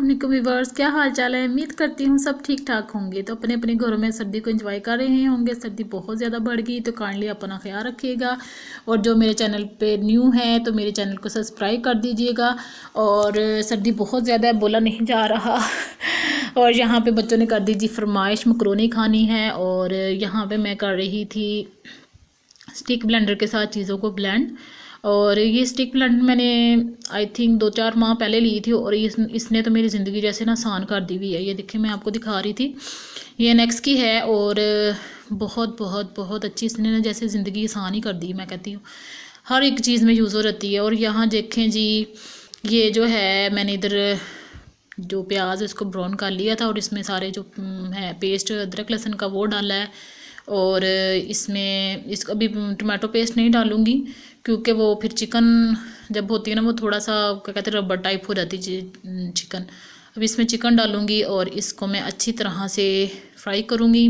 Aslam viewers क्या हाल चाल है उम्मीद करती हूँ सब ठीक ठाक होंगे तो अपने अपने घरों में सर्दी को इंजॉय कर रहे होंगे सर्दी बहुत ज़्यादा बढ़ गई तो काइंडली अपना ख्याल रखिएगा और जो मेरे चैनल पे न्यू है तो मेरे चैनल को सब्सक्राइब कर दीजिएगा और सर्दी बहुत ज़्यादा है बोला नहीं जा रहा और यहाँ पर बच्चों ने कर दी जी फरमाइश मकरोनी खानी है और यहाँ पर मैं कर रही थी स्टिक ब्लेंडर के साथ चीज़ों को ब्लेंड और ये स्टिक प्लांट मैंने आई थिंक दो चार माह पहले ली थी और इस इसने तो मेरी ज़िंदगी जैसे ना आसान कर दी हुई है ये देखिए मैं आपको दिखा रही थी ये नेक्स्ट की है और बहुत बहुत बहुत अच्छी इसने ना जैसे ज़िंदगी आसान ही कर दी मैं कहती हूँ हर एक चीज़ में यूज़ हो रहती है और यहाँ देखें जी ये जो है मैंने इधर जो प्याज उसको ब्राउन कर लिया था और इसमें सारे जो है पेस्ट अदरक लहसुन का वो डाला है और इसमें इसको अभी टमाटो पेस्ट नहीं डालूँगी क्योंकि वो फिर चिकन जब होती है ना वो थोड़ा सा क्या कहते हैं रबर टाइप हो जाती है चिकन अब इसमें चिकन डालूँगी और इसको मैं अच्छी तरह से फ्राई करूँगी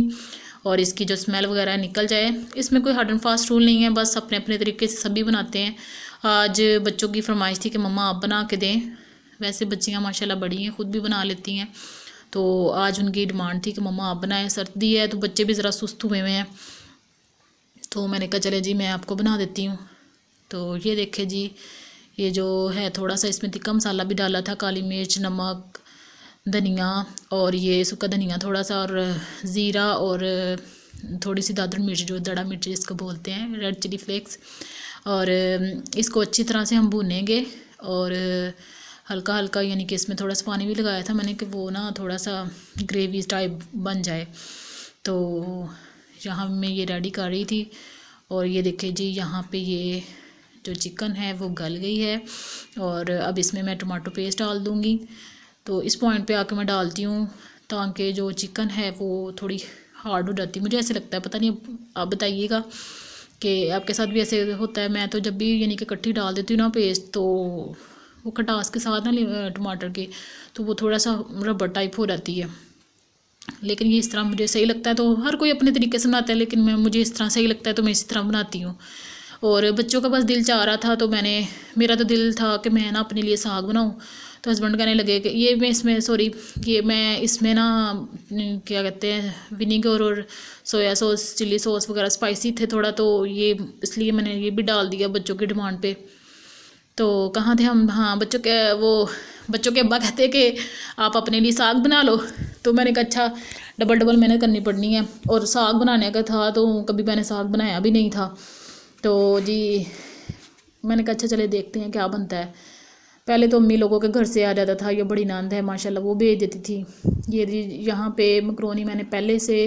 और इसकी जो स्मेल वगैरह निकल जाए इसमें कोई हार्ड एंड फास्ट रूल नहीं है बस अपने अपने तरीके से सभी बनाते हैं आज बच्चों की फरमाइश थी कि मम्मा आप बना के दें वैसे बच्चियाँ माशाल्लाह बड़ी हैं ख़ुद भी बना लेती हैं तो आज उनकी डिमांड थी कि मम्मा आप बनाएं सर्दी है तो बच्चे भी ज़रा सुस्त हुए हुए हैं तो मैंने कहा चले जी मैं आपको बना देती हूँ तो ये देखे जी ये जो है थोड़ा सा इसमें तिक्का मसाला भी डाला था काली मिर्च नमक धनिया और ये सूखा धनिया थोड़ा सा और ज़ीरा और थोड़ी सी दादर मिर्च जो दड़ा मिर्च जिसको बोलते हैं रेड चिली फ्लेक्स और इसको अच्छी तरह से हम भूनेंगे और हल्का हल्का यानी कि इसमें थोड़ा सा पानी भी लगाया था मैंने कि वो ना थोड़ा सा ग्रेवी टाइप बन जाए तो यहाँ मैं ये रेडी कर रही थी और ये देखिए जी यहाँ पे ये जो चिकन है वो गल गई है और अब इसमें मैं टमाटो पेस्ट डाल दूँगी तो इस पॉइंट पे आके मैं डालती हूँ ताकि जो चिकन है वो थोड़ी हार्ड हो जाती मुझे ऐसे लगता है पता नहीं आप बताइएगा कि आपके साथ भी ऐसे होता है मैं तो जब भी यानी कि इकट्ठी डाल देती हूँ ना पेस्ट तो वो खटास के साथ ना टमाटर के तो वो थोड़ा सा रबर टाइप हो जाती है लेकिन ये इस तरह मुझे सही लगता है तो हर कोई अपने तरीके से बनाता है लेकिन मैं मुझे इस तरह सही लगता है तो मैं इसी तरह बनाती हूँ और बच्चों का बस दिल चाह रहा था तो मैंने मेरा तो दिल था कि मैं ना अपने लिए साग बनाऊँ तो हस्बैंड कहने लगे कि ये मैं इसमें सॉरी ये मैं इसमें ना क्या कहते हैं विनीगर और सोया सॉस चिल्ली सॉस वगैरह स्पाइसी थे थोड़ा तो ये इसलिए मैंने ये भी डाल दिया बच्चों की डिमांड पर तो कहाँ थे हम हाँ बच्चों के वो बच्चों के अब्बा कहते कि आप अपने लिए साग बना लो तो मैंने कहा अच्छा डबल डबल मेहनत करनी पड़नी है और साग बनाने का था तो कभी मैंने साग बनाया भी नहीं था तो जी मैंने कहा अच्छा चले देखते हैं क्या बनता है पहले तो अम्मी लोगों के घर से आ जाता था ये बड़ी नांद है माशाल्लाह वो भेज देती थी ये यहाँ पे मकरोनी मैंने पहले से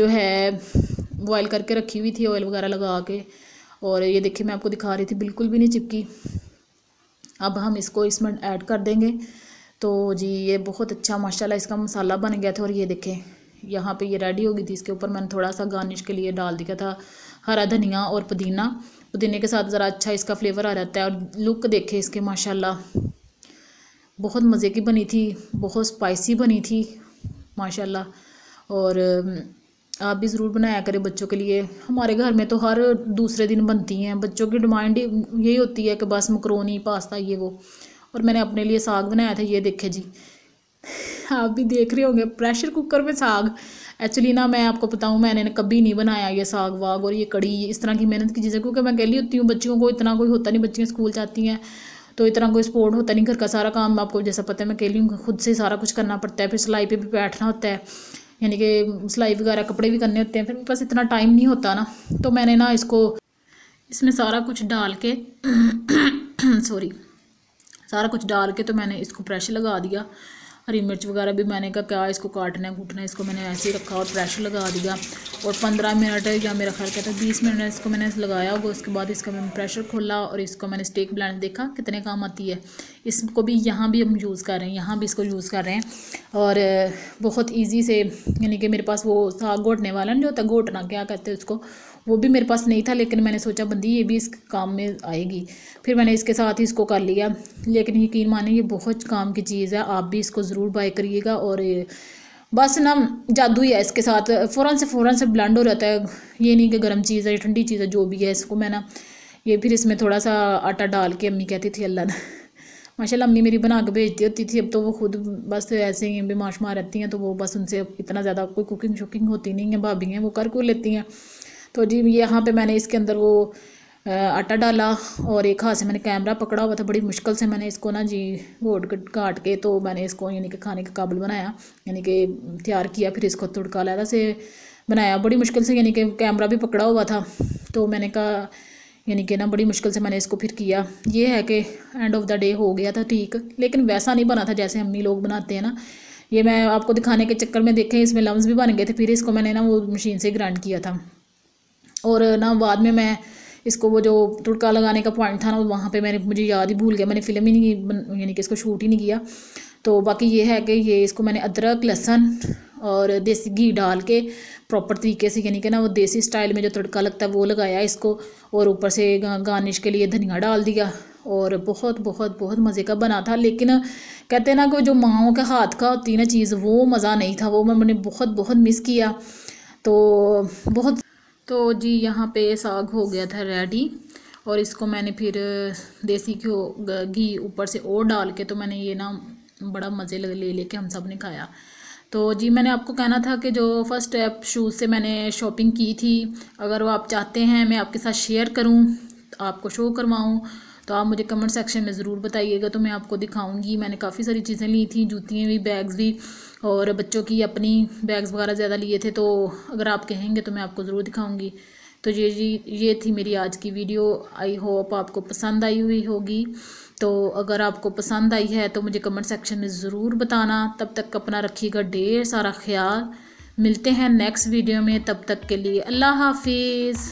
जो है बॉयल करके रखी हुई थी ऑयल वगैरह लगा के और ये देखिए मैं आपको दिखा रही थी बिल्कुल भी नहीं चिपकी अब हम इसको इसमें ऐड कर देंगे तो जी ये बहुत अच्छा माशाल्लाह इसका मसाला बन गया था और ये देखें यहाँ पे ये रेडी हो गई थी इसके ऊपर मैंने थोड़ा सा गार्निश के लिए डाल दिया था हरा धनिया और पुदीना पुदीने के साथ ज़रा अच्छा इसका फ्लेवर आ जाता है और लुक देखे इसके माशाला बहुत मज़े की बनी थी बहुत स्पाइसी बनी थी माशाला और आप भी ज़रूर बनाया करें बच्चों के लिए हमारे घर में तो हर दूसरे दिन बनती हैं बच्चों की डिमांड यही होती है कि बस मकरोनी पास्ता ये वो और मैंने अपने लिए साग बनाया था ये देखे जी आप भी देख रहे होंगे प्रेशर कुकर में साग एक्चुअली ना मैं आपको बताऊं मैंने कभी नहीं बनाया ये साग वाग और ये कड़ी इस तरह की मेहनत की चीज़ें क्योंकि मैं कहली होती हूँ बच्चियों को इतना कोई होता नहीं बच्चियाँ स्कूल जाती हैं तो इतना कोई सपोर्ट होता नहीं घर का सारा काम आपको जैसा पता है मैं कहली हूँ खुद से सारा कुछ करना पड़ता है फिर सिलाई पर भी बैठना होता है यानी कि सिलाई वगैरह कपड़े भी करने होते हैं फिर मेरे पास इतना टाइम नहीं होता ना तो मैंने ना इसको इसमें सारा कुछ डाल के सॉरी सारा कुछ डाल के तो मैंने इसको प्रेशर लगा दिया हरी मिर्च वगैरह भी मैंने कहा क्या इसको काटना है कूटना है इसको मैंने ऐसे ही रखा और प्रेशर लगा दिया और पंद्रह मिनट या मेरा ख्याल कहता है बीस मिनट इसको मैंने लगाया होगा उसके बाद इसका मैंने प्रेशर खोला और इसको मैंने स्टेक ब्लैंड देखा कितने काम आती है इसको भी यहाँ भी हम यूज़ कर रहे हैं यहाँ भी इसको यूज़ कर रहे हैं और बहुत ईजी से यानी कि मेरे पास वो साग घोटने वाला नहीं होता घोटना क्या कहते हैं उसको वो भी मेरे पास नहीं था लेकिन मैंने सोचा बंदी ये भी इस काम में आएगी फिर मैंने इसके साथ ही इसको कर लिया लेकिन यकीन माने ये बहुत काम की चीज़ है आप भी इसको ज़रूर बाय करिएगा और बस ना जादू ही है इसके साथ फ़ौरन से फ़ौरन से ब्लैंड हो जाता है ये नहीं कि गर्म चीज़ है ठंडी चीज़ है जो भी है इसको मैं ना ये फिर इसमें थोड़ा सा आटा डाल के अम्मी कहती थी अल्लाह माशाल्लाह अम्मी मेरी बना के भेजती होती थी अब तो वो खुद बस ऐसे ही बीमार मार रहती हैं तो वो बस उनसे इतना ज़्यादा कोई कुकिंग शुकिंग होती नहीं है भाभी हैं वो कर को लेती हैं तो जी यहाँ पर मैंने इसके अंदर वो आटा डाला और एक हाथ से मैंने कैमरा पकड़ा हुआ था बड़ी मुश्किल से मैंने इसको ना जी घोट काट के तो मैंने इसको यानी कि खाने के काबिल बनाया यानी कि तैयार किया फिर इसको तुड़का लादा से बनाया बड़ी मुश्किल से यानी कि कैमरा भी पकड़ा हुआ था तो मैंने कहा यानी कि ना बड़ी मुश्किल से मैंने इसको फिर किया ये है कि एंड ऑफ द डे हो गया था ठीक लेकिन वैसा नहीं बना था जैसे अम्मी लोग बनाते हैं ना ये मैं आपको दिखाने के चक्कर में देखे इसमें लम्स भी बन गए थे फिर इसको मैंने ना वो मशीन से ग्राइंड किया था और ना बाद में मैं इसको वो जो तुड़का लगाने का पॉइंट था ना वहाँ पर मैंने मुझे याद ही भूल गया मैंने फिल्म ही नहीं यानी कि इसको शूट ही नहीं किया तो बाकी ये है कि ये इसको मैंने अदरक लहसन और देसी घी डाल के प्रॉपर तरीके से यानी कि ना वो देसी स्टाइल में जो तड़का लगता है वो लगाया इसको और ऊपर से गार्निश के लिए धनिया डाल दिया और बहुत बहुत बहुत मज़े का बना था लेकिन कहते हैं ना कि जो माओ के हाथ का होती ना चीज़ वो मज़ा नहीं था वो मैंने बहुत बहुत मिस किया तो बहुत तो जी यहाँ पे साग हो गया था रेडी और इसको मैंने फिर देसी घ्यो घी ऊपर से और डाल के तो मैंने ये ना बड़ा मज़े ले लेके हम सब ने खाया तो जी मैंने आपको कहना था कि जो फ़र्स्ट स्टेप शूज़ से मैंने शॉपिंग की थी अगर वो आप चाहते हैं मैं आपके साथ शेयर करूँ आपको शो करवाऊँ तो आप मुझे कमेंट सेक्शन में ज़रूर बताइएगा तो मैं आपको दिखाऊँगी मैंने काफ़ी सारी चीज़ें ली थी जूतियाँ भी बैग्स भी और बच्चों की अपनी बैग्स वगैरह ज़्यादा लिए थे तो अगर आप कहेंगे तो मैं आपको ज़रूर दिखाऊँगी तो ये ये थी मेरी आज की वीडियो आई होप आपको पसंद आई हुई होगी तो अगर आपको पसंद आई है तो मुझे कमेंट सेक्शन में ज़रूर बताना तब तक अपना रखिएगा ढेर सारा ख्याल मिलते हैं नेक्स्ट वीडियो में तब तक के लिए अल्लाह हाफिज़